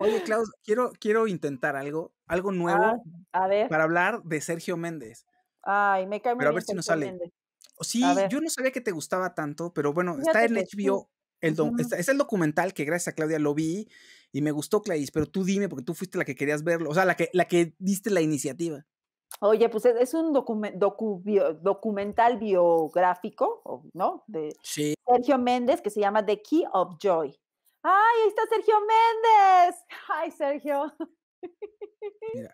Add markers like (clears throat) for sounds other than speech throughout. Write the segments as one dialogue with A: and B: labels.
A: Oye, Claudio, quiero, quiero intentar algo, algo ah, nuevo para hablar de Sergio Méndez.
B: Ay, me cae muy Pero a ver si nos sale.
A: Sí, yo no sabía que te gustaba tanto, pero bueno, está en HBO. El es el documental que gracias a Claudia lo vi y me gustó, Clarice, pero tú dime, porque tú fuiste la que querías verlo, o sea, la que, la que diste la iniciativa.
B: Oye, pues e, es un documental biográfico, ¿no? De Sergio Méndez, que se llama The Key of Joy. ¡Ay, ahí está Sergio Méndez! ¡Ay, Sergio!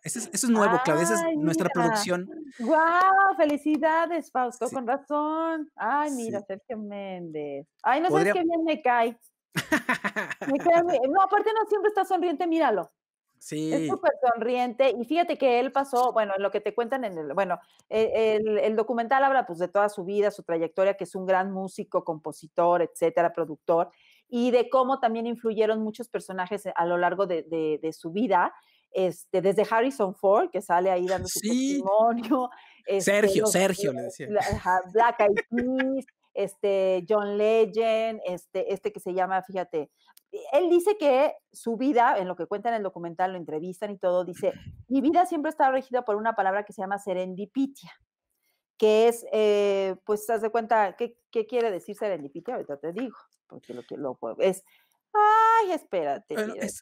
A: eso, (laughs) es, nuevo, Claudia, esa es nuestra producción.
B: ¡Wow! ¡Felicidades, Fausto! Con razón. ¡Ay, mira, Sergio Méndez! ¡Ay, no sabes qué bien me cae! (laughs) No, aparte no siempre está sonriente, míralo.
A: Sí. Es súper
B: sonriente. Y fíjate que él pasó, bueno, lo que te cuentan en el, bueno, e-, el, documental habla pues de toda su vida, su trayectoria, que es un gran músico, compositor, etcétera, productor y de cómo también influyeron muchos personajes eh, a lo largo de, su vida. Este, desde Harrison Ford, que sale ahí dando su testimonio. (laughs) Este, Sergio, Sergio, le eh, decía. Black Eyed Peas, este, John Legend, este, este que se llama, fíjate, él dice que su vida, en lo que cuenta en el documental, lo entrevistan y todo, dice, mi vida siempre está regida por una palabra que se llama serendipitia, que es, eh, pues, haz de cuenta, ¿qué, quiere decir serendipitia? Ahorita te digo, porque lo que lo es, ay, espérate. Pues".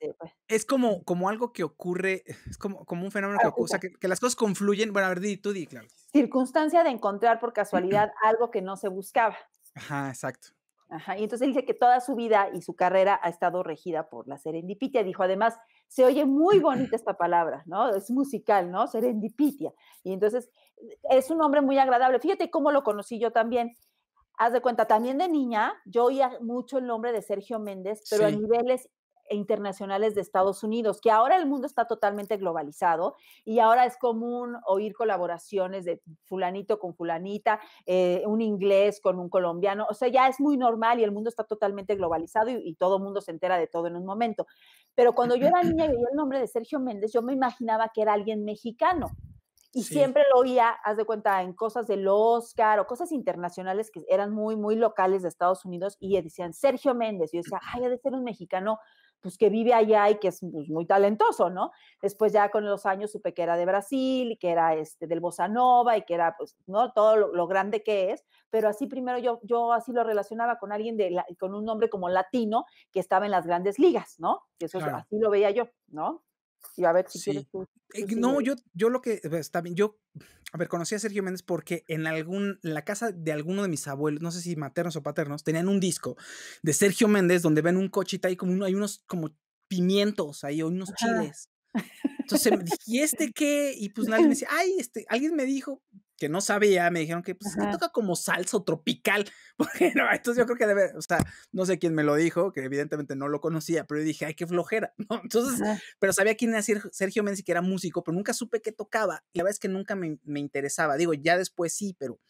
A: es, como, como algo que ocurre, (laughs) es como, como un fenómeno que ocurre, que, las cosas confluyen, bueno, a ver, di, tú di, claro.
B: Circunstancia de encontrar por casualidad (clears throat) algo que no se buscaba.
A: Ajá, exacto.
B: Ajá, y entonces dice que toda su vida y su carrera ha estado regida por la serendipitia. Dijo, además, se oye muy bonita (clears throat) esta palabra, ¿no? Es musical, ¿no? Serendipitia. Y entonces es un hombre muy agradable. Fíjate cómo lo conocí yo también. Haz de cuenta, también de niña, yo oía mucho el nombre de Sergio Méndez, pero a niveles internacionales de Estados Unidos, que ahora el mundo está totalmente globalizado y ahora es común oír colaboraciones de fulanito con fulanita, eh, un inglés con un colombiano, o sea, ya es muy normal y el mundo está totalmente globalizado y, y todo el mundo se entera de todo en un momento. Pero cuando yo era (laughs) niña y oía el nombre de Sergio Méndez, yo me imaginaba que era alguien mexicano. Y siempre lo oía, haz de cuenta, en cosas del Oscar o cosas internacionales que eran muy, muy locales de Estados Unidos y decían Sergio Méndez. Y yo decía, ay, ha de ser un mexicano pues que vive allá y que es pues, muy talentoso, ¿no? Después ya con los años supe que era de Brasil y que era este, del Bossa Nova y que era, pues, ¿no? Todo lo, grande que es, pero así primero yo, yo así lo relacionaba con alguien de, con un nombre como latino que estaba en las grandes ligas, ¿no? Y eso así lo veía yo, ¿no? a ver si eh, no, yo,
A: yo lo que pues, está yo, a ver, conocí a Sergio Méndez porque en algún, la casa de alguno de mis abuelos, no sé si maternos o paternos, tenían un disco de Sergio Méndez donde ven un cochita y como hay unos como pimientos ahí, o unos chiles. Entonces me dije, ¿y este qué? Y pues nadie me (laughs) decía, ay, este, alguien me dijo, que no sabía, me dijeron que pues que toca como salsa tropical. Porque (laughs) entonces yo creo que debe, o sea, no sé quién me lo dijo, que evidentemente no lo conocía, pero yo dije, ay, qué flojera. (laughs) ¿no? Entonces, pero sabía quién era Sergio Méndez que era músico, pero nunca supe qué tocaba. Y la verdad es que nunca me, interesaba. Digo, ya después sí, pero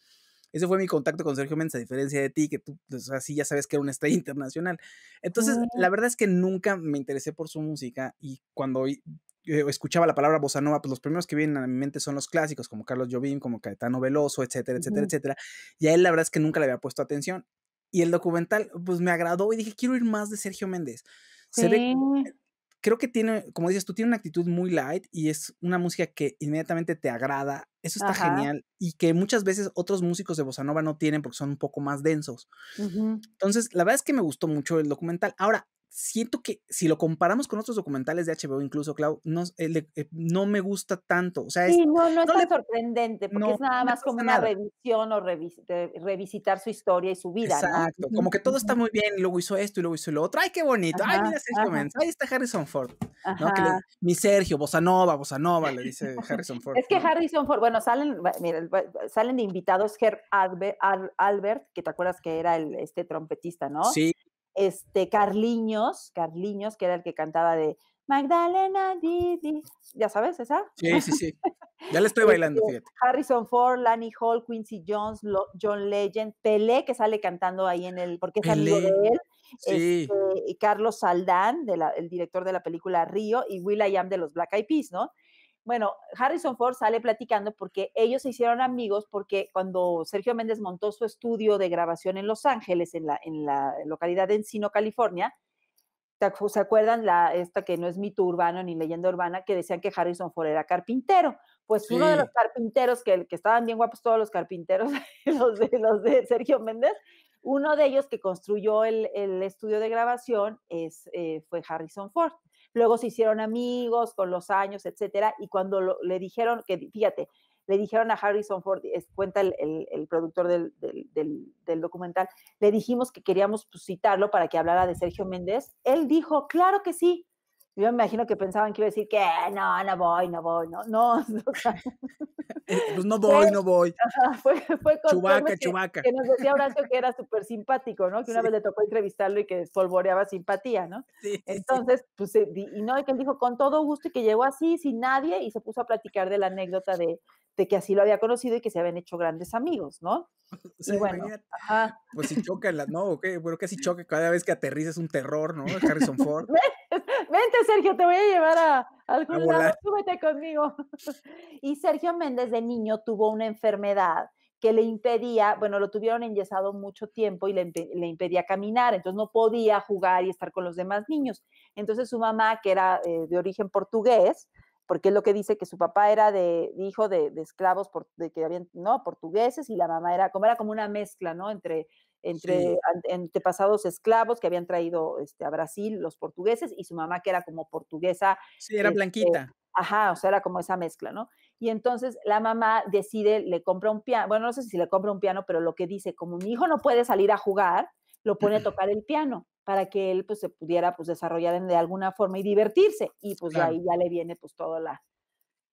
A: ese fue mi contacto con Sergio Méndez, a diferencia de ti, que tú así ya sabes que era un estrella (laughs) internacional. Entonces, la verdad es que nunca me interesé por su música y cuando hoy... Eh, escuchaba la palabra bossa nova, pues los primeros que vienen a mi mente son los clásicos, como Carlos Jobim, como Caetano Veloso, etcétera, etcétera, etcétera. Y a él la verdad es que nunca le había puesto atención. Y el documental, pues me agradó y dije, quiero ir más de Sergio Méndez. creo que tiene, como dices tú, tiene una actitud muy light y es una música que inmediatamente te agrada. Eso está genial y que muchas veces otros músicos de bossa nova no tienen porque son un poco más densos.
B: Entonces,
A: la verdad es que me gustó mucho el documental. Ahora, siento que si lo comparamos con otros documentales de HBO, incluso Clau, eh, eh, no, me gusta tanto. O sea, sí,
B: no, no, es sorprendente, porque es nada más como una revisión o revisitar su historia y su vida. Exacto, como que todo está
A: muy bien, y luego hizo esto y luego hizo lo otro. ¡Ay, qué bonito! ¡Ay, mira ¡Ahí está Harrison Ford! Mi Sergio, Bossa Nova, le dice (laughs) Harrison Ford. es
B: que Harrison Ford, bueno, salen, mira, salen de invitados Herb Albert, Albert, que te acuerdas que era el, este trompetista, ¿no? Sí, este, Carliños, Carliños, que era el que cantaba de Magdalena Didi, ¿ya sabes esa? Sí, sí, sí.
A: Ya le (laughs) estoy bailando, este, fíjate.
B: Harrison Ford, Lanny Hall, Quincy Jones, John Legend, Pelé, que sale cantando ahí en el, porque es amigo de él, este, y Carlos Saldán, de el director de la película Río, y Will Am de los Black Eyed Peas, ¿no? Bueno, Harrison Ford sale platicando porque ellos se hicieron amigos porque cuando Sergio Méndez montó su estudio de grabación en Los Ángeles, en la, localidad de Encino, California, ¿se acuerdan la, esta que no es mito urbano ni leyenda urbana, que decían que Harrison Ford era carpintero? Pues uno de los carpinteros, que, que estaban bien guapos todos los carpinteros, (laughs) los de, Sergio Méndez, uno de ellos que construyó el, estudio de grabación es, eh, fue Harrison Ford. Luego se hicieron amigos con los años, etcétera. Y cuando le dijeron que, fíjate, le dijeron a Harrison Ford, cuenta el, productor del, documental, le dijimos que queríamos pues, citarlo para que hablara de Sergio Méndez. Él dijo, claro que sí, yo me imagino que pensaban que iba a decir que no, no voy, no voy, no, no. (laughs)
A: Eh, pues no voy, no voy. fue,
B: con... chubaca, chubaca. Que nos decía Horacio que era súper simpático, ¿no? Que una vez le tocó entrevistarlo y que polvoreaba simpatía, ¿no? (laughs) Sí, Entonces, pues, y no, y que él dijo con todo gusto y que llegó así, sin nadie, y se puso a platicar de la anécdota de, de que así lo había conocido y que se habían hecho grandes amigos, ¿no? (laughs) bueno,
A: Pues si choca, ¿no? Bueno, que si choca cada vez que aterriza es un terror, ¿no? Harrison Ford.
B: Vente, Sergio, te voy a llevar a, algún lado, súbete conmigo. (laughs) Y Sergio Méndez de niño tuvo una enfermedad que le impedía, bueno, lo tuvieron enyesado mucho tiempo y le, impedía caminar, entonces no podía jugar y estar con los demás niños. Entonces su mamá, que era eh, de origen portugués, porque es lo que dice que su papá era de hijo de, esclavos portugueses y la mamá era como era como una mezcla no entre entre antepasados esclavos que habían traído este, a Brasil los portugueses y su mamá que era como portuguesa. Sí, era este, blanquita. Ajá, o sea, era como esa mezcla, ¿no? Y entonces la mamá decide, le compra un piano, bueno, no sé si le compra un piano, pero lo que dice, como mi hijo no puede salir a jugar, lo pone a tocar el piano para que él pues se pudiera pues desarrollar de alguna forma y divertirse. Y pues ahí ya le viene pues toda la,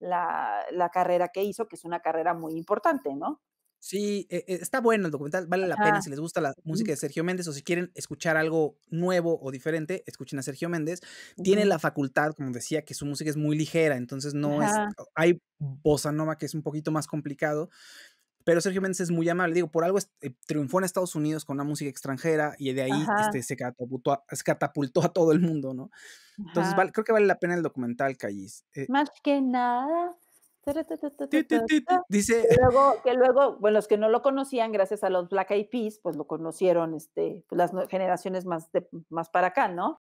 B: la, la, carrera que hizo, que es una carrera muy importante, ¿no?
A: Sí, e, e, está bueno el documental, vale la pena si les gusta la música de Sergio Méndez o si quieren escuchar algo nuevo o diferente, escuchen a Sergio Méndez. Tiene la facultad, como decía, que su música es muy ligera, entonces no es hay bossa nova que es un poquito más complicado, pero Sergio Méndez es muy amable, digo, por algo eh, triunfó en Estados Unidos con una música extranjera y de ahí este, se, catapultó a, a, todo el mundo, ¿no? Entonces, creo que vale la pena el documental, Callis.
B: Eh más que nada, Dice. Que luego, que luego, bueno, los que no lo conocían, gracias a los Black Eyed Peas, pues lo conocieron este, las generaciones más, más para acá, ¿no?